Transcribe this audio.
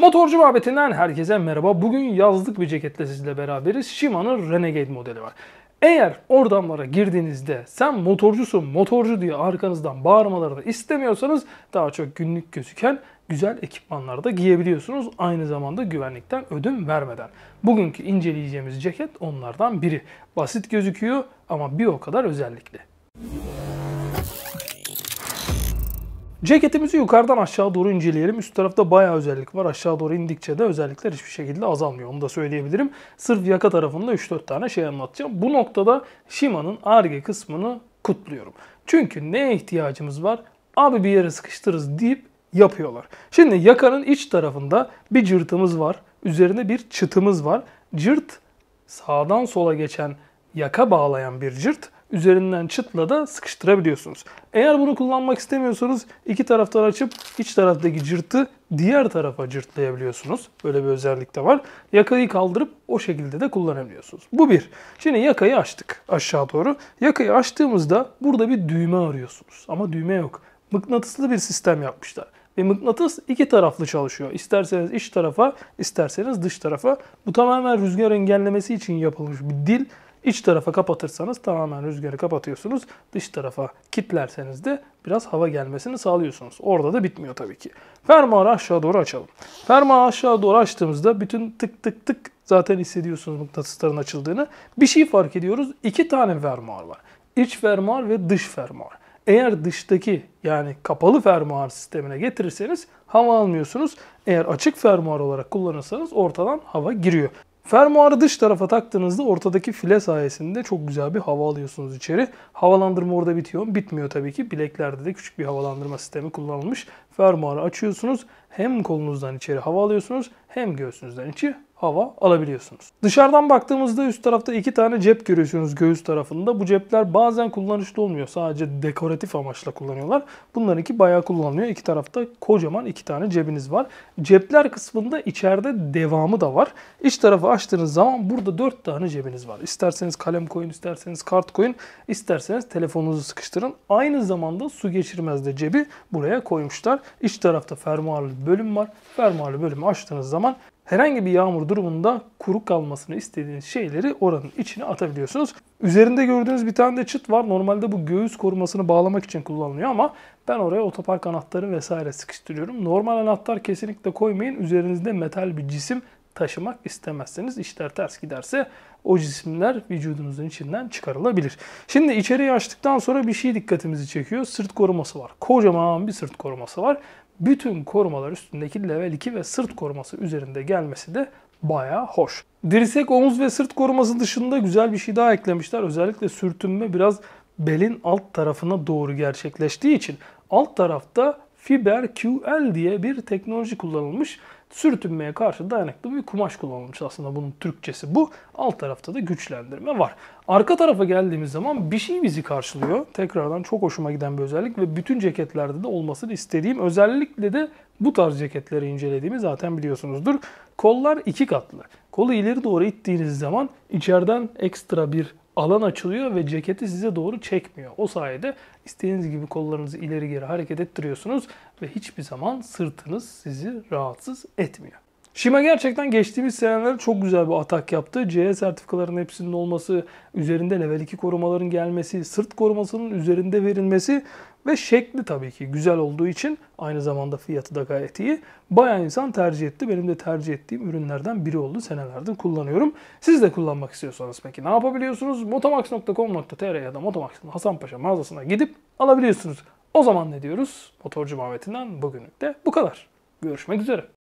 Motorcu muhabbetinden herkese merhaba. Bugün yazlık bir ceketle sizle beraberiz. Shimano Renegade modeli var. Eğer oradanlara girdiğinizde sen motorcusun, motorcu diye arkanızdan bağırmaları da istemiyorsanız daha çok günlük gözüken güzel ekipmanları da giyebiliyorsunuz. Aynı zamanda güvenlikten ödün vermeden. Bugünkü inceleyeceğimiz ceket onlardan biri. Basit gözüküyor ama bir o kadar özellikli. Müzik Ceketimizi yukarıdan aşağı doğru inceleyelim. Üst tarafta bayağı özellik var. Aşağı doğru indikçe de özellikler hiçbir şekilde azalmıyor. Onu da söyleyebilirim. Sırf yaka tarafında 3-4 tane şey anlatacağım. Bu noktada Shima'nın ARGE kısmını kutluyorum. Çünkü neye ihtiyacımız var? Abi bir yere sıkıştırırız deyip yapıyorlar. Şimdi yakanın iç tarafında bir cırtımız var. Üzerine bir çıtımız var. Cırt sağdan sola geçen yaka bağlayan bir cırt üzerinden çıtla da sıkıştırabiliyorsunuz. Eğer bunu kullanmak istemiyorsanız iki taraftan açıp iç taraftaki cırtı diğer tarafa cırtlayabiliyorsunuz. Böyle bir özellik de var. Yakayı kaldırıp o şekilde de kullanabiliyorsunuz. Bu bir. Şimdi yakayı açtık aşağı doğru. Yakayı açtığımızda burada bir düğme arıyorsunuz. Ama düğme yok. Mıknatıslı bir sistem yapmışlar. Ve mıknatıs iki taraflı çalışıyor. İsterseniz iç tarafa, isterseniz dış tarafa. Bu tamamen rüzgar engellemesi için yapılmış bir dil. İç tarafa kapatırsanız tamamen rüzgarı kapatıyorsunuz. Dış tarafa kitlerseniz de biraz hava gelmesini sağlıyorsunuz. Orada da bitmiyor tabii ki. Fermuarı aşağı doğru açalım. Fermuarı aşağı doğru açtığımızda bütün tık tık tık zaten hissediyorsunuz mıknatısların açıldığını. Bir şey fark ediyoruz. İki tane fermuar var. İç fermuar ve dış fermuar. Eğer dıştaki yani kapalı fermuar sistemine getirirseniz hava almıyorsunuz. Eğer açık fermuar olarak kullanırsanız ortadan hava giriyor. Fermuarı dış tarafa taktığınızda ortadaki file sayesinde çok güzel bir hava alıyorsunuz içeri. Havalandırma orada bitiyor. Bitmiyor tabii ki. Bileklerde de küçük bir havalandırma sistemi kullanılmış. Fermuarı açıyorsunuz. Hem kolunuzdan içeri hava alıyorsunuz hem göğsünüzden içi hava alabiliyorsunuz. Dışarıdan baktığımızda üst tarafta iki tane cep görüyorsunuz göğüs tarafında. Bu cepler bazen kullanışlı olmuyor. Sadece dekoratif amaçla kullanıyorlar. Bunlarınki bayağı kullanılıyor. İki tarafta kocaman iki tane cebiniz var. Cepler kısmında içeride devamı da var. İç tarafı açtığınız zaman burada dört tane cebiniz var. İsterseniz kalem koyun, isterseniz kart koyun, isterseniz telefonunuzu sıkıştırın. Aynı zamanda su geçirmez de cebi buraya koymuşlar. İç tarafta fermuarlı bölüm var. Fermuarlı bölümü açtığınız zaman Herhangi bir yağmur durumunda kuru kalmasını istediğiniz şeyleri oranın içine atabiliyorsunuz. Üzerinde gördüğünüz bir tane de çıt var. Normalde bu göğüs korumasını bağlamak için kullanılıyor ama ben oraya otopark anahtarı vesaire sıkıştırıyorum. Normal anahtar kesinlikle koymayın. Üzerinizde metal bir cisim taşımak istemezseniz işler ters giderse o cisimler vücudunuzun içinden çıkarılabilir. Şimdi içeriği açtıktan sonra bir şey dikkatimizi çekiyor. Sırt koruması var. Kocaman bir sırt koruması var bütün korumalar üstündeki level 2 ve sırt koruması üzerinde gelmesi de baya hoş. Dirsek, omuz ve sırt koruması dışında güzel bir şey daha eklemişler. Özellikle sürtünme biraz belin alt tarafına doğru gerçekleştiği için alt tarafta Fiber QL diye bir teknoloji kullanılmış sürtünmeye karşı dayanıklı bir kumaş kullanılmış aslında bunun Türkçesi bu. Alt tarafta da güçlendirme var. Arka tarafa geldiğimiz zaman bir şey bizi karşılıyor. Tekrardan çok hoşuma giden bir özellik ve bütün ceketlerde de olmasını istediğim özellikle de bu tarz ceketleri incelediğimi zaten biliyorsunuzdur. Kollar iki katlı. Kolu ileri doğru ittiğiniz zaman içeriden ekstra bir alan açılıyor ve ceketi size doğru çekmiyor. O sayede istediğiniz gibi kollarınızı ileri geri hareket ettiriyorsunuz ve hiçbir zaman sırtınız sizi rahatsız etmiyor. Şima gerçekten geçtiğimiz senelerde çok güzel bir atak yaptı. CE sertifikaların hepsinin olması, üzerinde level 2 korumaların gelmesi, sırt korumasının üzerinde verilmesi ve şekli tabii ki güzel olduğu için aynı zamanda fiyatı da gayet iyi. Bayağı insan tercih etti. Benim de tercih ettiğim ürünlerden biri oldu. Senelerdir kullanıyorum. Siz de kullanmak istiyorsanız peki ne yapabiliyorsunuz? Motomax.com.tr ya da Motomax'ın Hasanpaşa mağazasına gidip alabiliyorsunuz. O zaman ne diyoruz? Motorcu Muhammed'inden bugünlük de bu kadar. Görüşmek üzere.